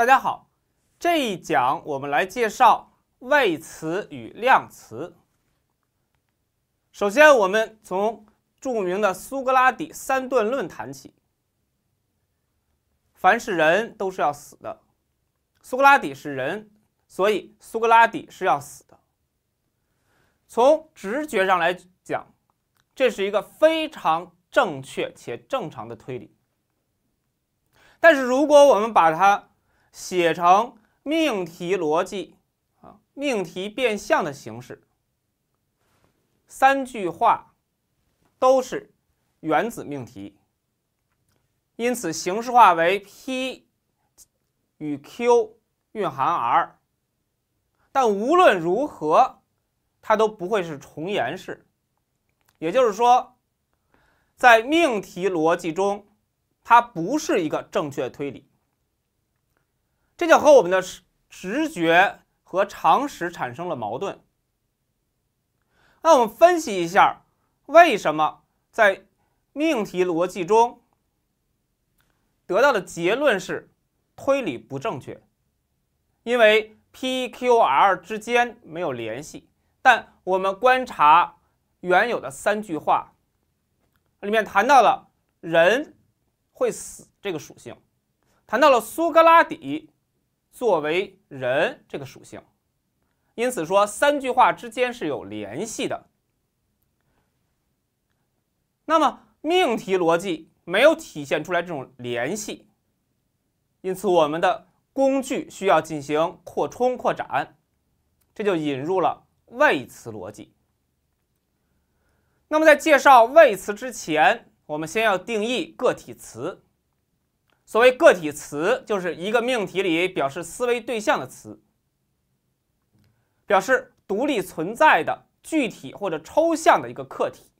大家好，这一讲我们来介绍谓词与量词。首先，我们从著名的苏格拉底三段论谈起：凡是人都是要死的，苏格拉底是人，所以苏格拉底是要死的。从直觉上来讲，这是一个非常正确且正常的推理。但是，如果我们把它写成命题逻辑啊命题变相的形式，三句话都是原子命题，因此形式化为 p 与 q 蕴含 r，但无论如何，它都不会是重言式，也就是说，在命题逻辑中，它不是一个正确推理。这就和我们的直觉和常识产生了矛盾。那我们分析一下，为什么在命题逻辑中得到的结论是推理不正确？因为 P、Q、R 之间没有联系。但我们观察原有的三句话，里面谈到了人会死这个属性，谈到了苏格拉底。作为人这个属性，因此说三句话之间是有联系的。那么命题逻辑没有体现出来这种联系，因此我们的工具需要进行扩充扩展，这就引入了谓词逻辑。那么在介绍谓词之前，我们先要定义个体词。所谓个体词，就是一个命题里表示思维对象的词，表示独立存在的具体或者抽象的一个客体。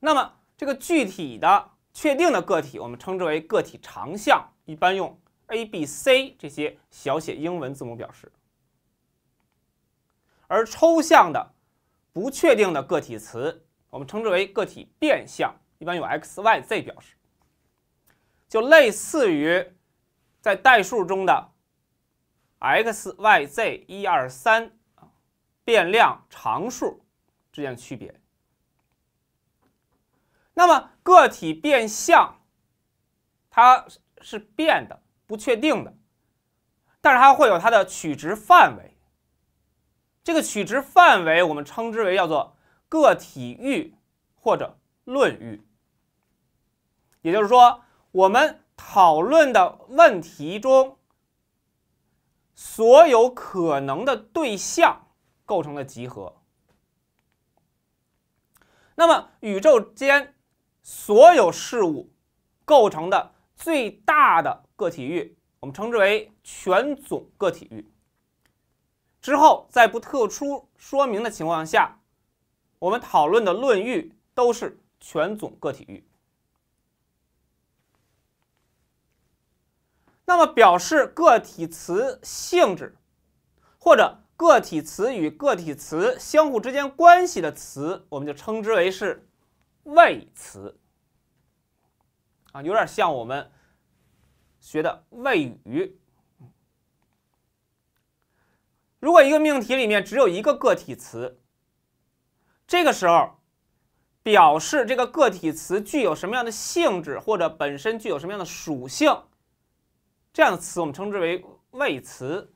那么，这个具体的确定的个体，我们称之为个体常项，一般用 a、b、c 这些小写英文字母表示。而抽象的、不确定的个体词，我们称之为个体变相。一般有 x、y、z 表示，就类似于在代数中的 x、y、z、一二三变量、常数之间的区别。那么个体变相，它是变的、不确定的，但是它会有它的取值范围。这个取值范围我们称之为叫做个体域或者论域。也就是说，我们讨论的问题中，所有可能的对象构成的集合。那么，宇宙间所有事物构成的最大的个体域，我们称之为全总个体域。之后，在不特殊说明的情况下，我们讨论的论域都是全总个体域。那么，表示个体词性质或者个体词与个体词相互之间关系的词，我们就称之为是谓词啊，有点像我们学的谓语。如果一个命题里面只有一个个体词，这个时候表示这个个体词具有什么样的性质或者本身具有什么样的属性。这样的词我们称之为谓词，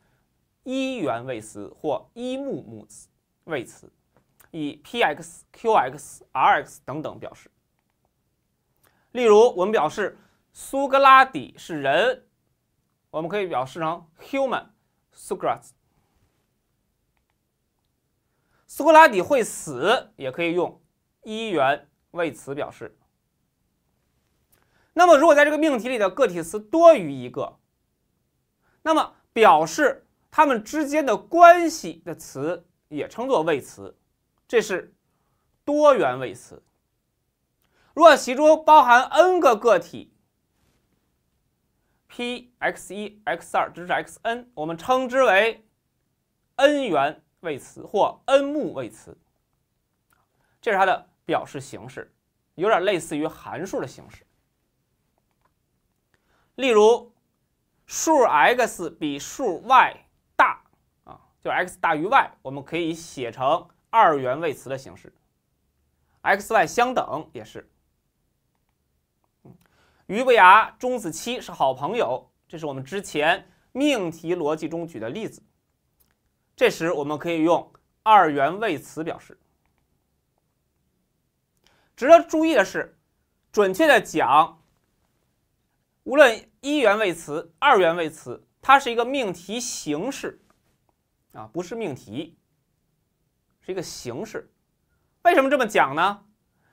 一元谓词或一目目词谓词，以 p x、q x、r x 等等表示。例如，我们表示苏格拉底是人，我们可以表示成 human Socrates。苏格拉底会死，也可以用一元谓词表示。那么，如果在这个命题里的个体词多于一个，那么，表示它们之间的关系的词也称作谓词，这是多元谓词。若其中包含 n 个个体 p x 一 x 二直至 x n，我们称之为 n 元谓词或 n 目谓词。这是它的表示形式，有点类似于函数的形式。例如。数 x 比数 y 大啊，就 x 大于 y，我们可以写成二元位词的形式。x、y 相等也是。俞不牙、钟子期是好朋友，这是我们之前命题逻辑中举的例子。这时我们可以用二元位词表示。值得注意的是，准确的讲，无论。一元谓词、二元谓词，它是一个命题形式，啊，不是命题，是一个形式。为什么这么讲呢？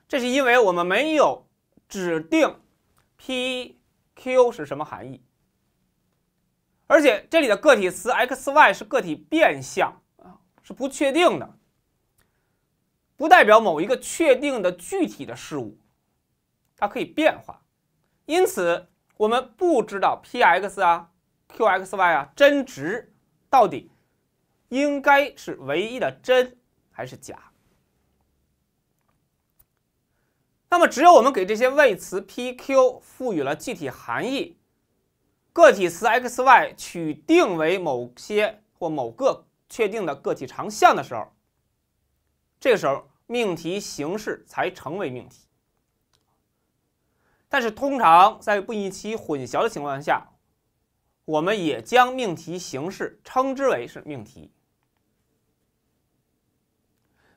这是因为我们没有指定 p、q 是什么含义，而且这里的个体词 x、y 是个体变相啊，是不确定的，不代表某一个确定的具体的事物，它可以变化，因此。我们不知道 p x 啊，q x y 啊真值到底应该是唯一的真还是假。那么只有我们给这些谓词 p q 赋予了具体含义，个体词 x y 取定为某些或某个确定的个体常项的时候，这个时候命题形式才成为命题。但是，通常在不一期混淆的情况下，我们也将命题形式称之为是命题。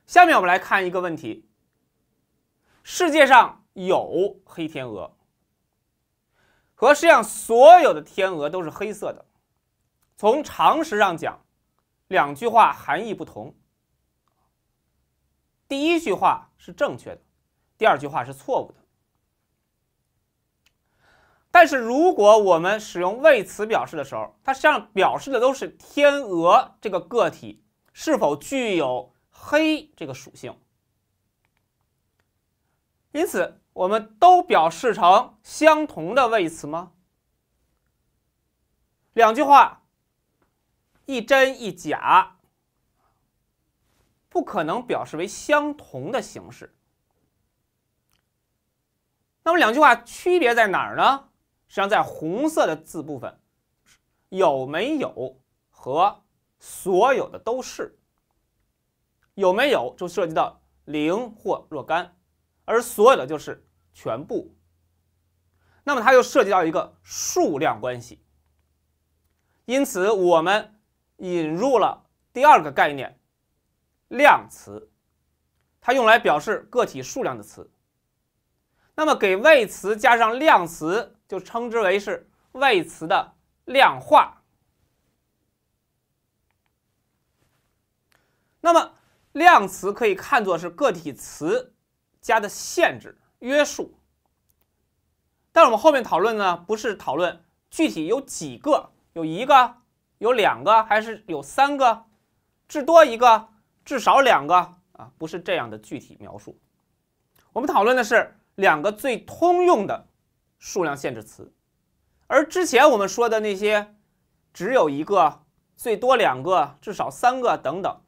下面我们来看一个问题：世界上有黑天鹅，和世界上所有的天鹅都是黑色的。从常识上讲，两句话含义不同。第一句话是正确的，第二句话是错误的。但是，如果我们使用谓词表示的时候，它实际上表示的都是天鹅这个个体是否具有黑这个属性。因此，我们都表示成相同的谓词吗？两句话一真一假，不可能表示为相同的形式。那么，两句话区别在哪儿呢？实际上，在红色的字部分，有没有和所有的都是，有没有就涉及到零或若干，而所有的就是全部。那么，它就涉及到一个数量关系。因此，我们引入了第二个概念——量词，它用来表示个体数量的词。那么，给谓词加上量词。就称之为是谓词的量化。那么量词可以看作是个体词加的限制约束。但我们后面讨论呢，不是讨论具体有几个，有一个，有两个，还是有三个，至多一个，至少两个啊，不是这样的具体描述。我们讨论的是两个最通用的。数量限制词，而之前我们说的那些，只有一个、最多两个、至少三个等等，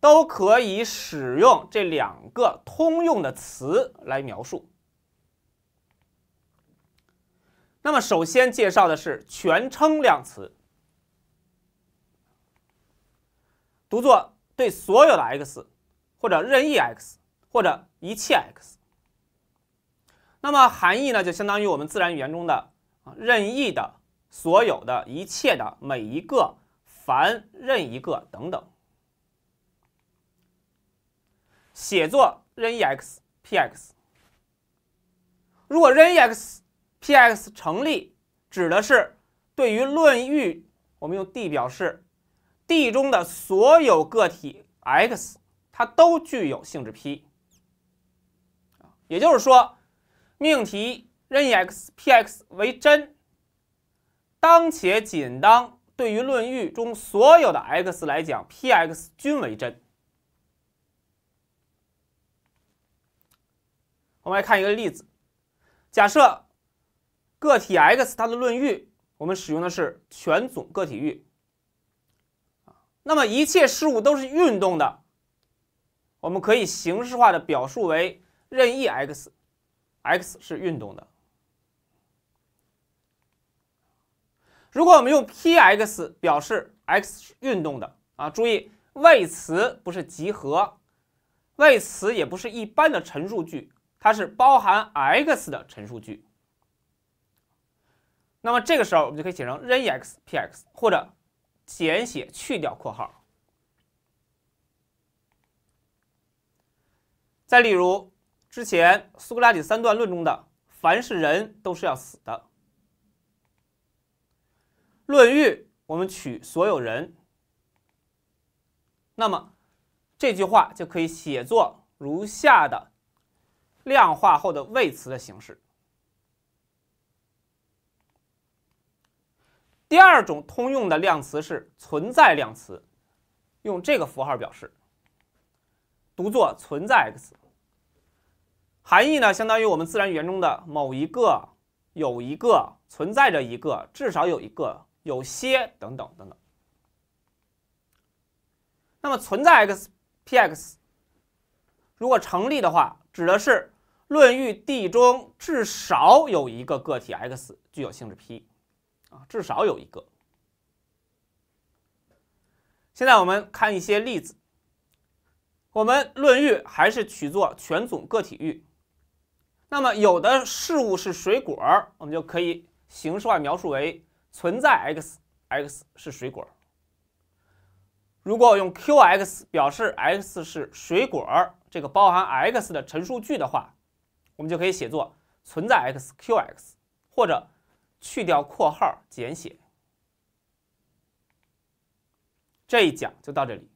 都可以使用这两个通用的词来描述。那么，首先介绍的是全称量词，读作“对所有的 x，或者任意 x，或者一切 x”。那么含义呢，就相当于我们自然语言中的啊任意的、所有的一切的、每一个、凡任一个等等，写作任意 x p x。如果任意 x p x 成立，指的是对于论域，我们用 D 表示，D 中的所有个体 x，它都具有性质 p，也就是说。命题：任意 x，p(x) 为真，当且仅当对于论域中所有的 x 来讲，p(x) 均为真。我们来看一个例子：假设个体 x，它的论域我们使用的是全总个体域。那么一切事物都是运动的，我们可以形式化的表述为：任意 x。x 是运动的。如果我们用 p(x) 表示 x 是运动的啊，注意谓词不是集合，谓词也不是一般的陈述句，它是包含 x 的陈述句。那么这个时候我们就可以写成任意 x p(x)，或者简写去掉括号。再例如。之前苏格拉底三段论中的“凡是人都是要死的”论域，我们取所有人，那么这句话就可以写作如下的量化后的谓词的形式。第二种通用的量词是存在量词，用这个符号表示，读作存在 x。含义呢，相当于我们自然语言中的“某一个”“有一个”“存在着一个”“至少有一个”“有些”等等等等。那么存在 x p x 如果成立的话，指的是论域 D 中至少有一个个体 x 具有性质 p 啊，至少有一个。现在我们看一些例子。我们论域还是取作全总个体域。那么，有的事物是水果我们就可以形式化描述为存在 x，x 是水果如果我用 q x 表示 x 是水果这个包含 x 的陈述句的话，我们就可以写作存在 x q x，或者去掉括号简写。这一讲就到这里。